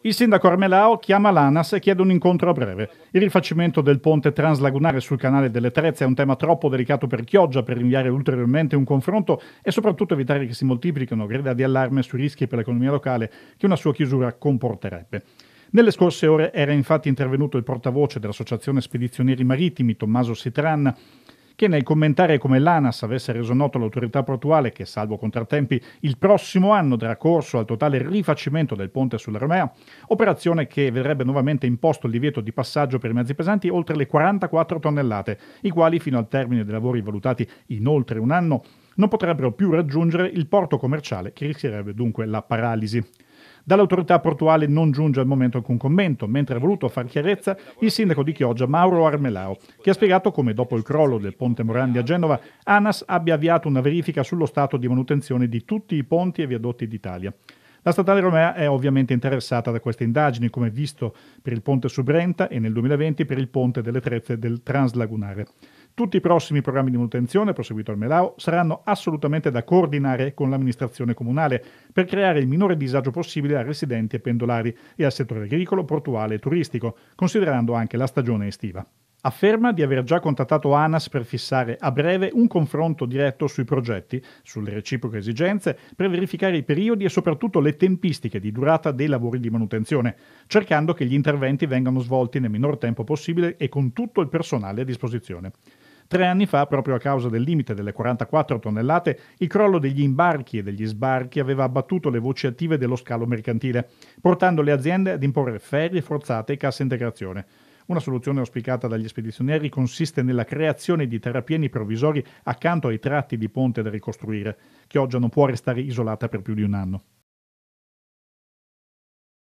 Il sindaco Armelao chiama l'ANAS e chiede un incontro a breve. Il rifacimento del ponte translagunare sul canale delle Trezze è un tema troppo delicato per Chioggia per rinviare ulteriormente un confronto e soprattutto evitare che si moltiplichino grida di allarme sui rischi per l'economia locale che una sua chiusura comporterebbe. Nelle scorse ore era infatti intervenuto il portavoce dell'Associazione Spedizionieri Marittimi, Tommaso Sitran, che nel commentare come l'ANAS avesse reso noto all'autorità portuale che, salvo contrattempi, il prossimo anno darà corso al totale rifacimento del ponte sulla Romea, operazione che vedrebbe nuovamente imposto il divieto di passaggio per i mezzi pesanti oltre le 44 tonnellate, i quali fino al termine dei lavori valutati in oltre un anno non potrebbero più raggiungere il porto commerciale che rischierebbe dunque la paralisi. Dall'autorità portuale non giunge al momento alcun commento, mentre ha voluto far chiarezza il sindaco di Chioggia Mauro Armelao, che ha spiegato come dopo il crollo del ponte Morandi a Genova, ANAS abbia avviato una verifica sullo stato di manutenzione di tutti i ponti e viadotti d'Italia. La statale Romea è ovviamente interessata da queste indagini, come visto per il ponte su Brenta e nel 2020 per il ponte delle Trezze del Translagunare. Tutti i prossimi programmi di manutenzione, proseguito al Melao, saranno assolutamente da coordinare con l'amministrazione comunale per creare il minore disagio possibile a residenti e pendolari e al settore agricolo, portuale e turistico, considerando anche la stagione estiva afferma di aver già contattato ANAS per fissare a breve un confronto diretto sui progetti, sulle reciproche esigenze, per verificare i periodi e soprattutto le tempistiche di durata dei lavori di manutenzione, cercando che gli interventi vengano svolti nel minor tempo possibile e con tutto il personale a disposizione. Tre anni fa, proprio a causa del limite delle 44 tonnellate, il crollo degli imbarchi e degli sbarchi aveva abbattuto le voci attive dello scalo mercantile, portando le aziende ad imporre ferie forzate e cassa integrazione. Una soluzione auspicata dagli spedizionieri consiste nella creazione di terrapieni provvisori accanto ai tratti di ponte da ricostruire. Chioggia non può restare isolata per più di un anno.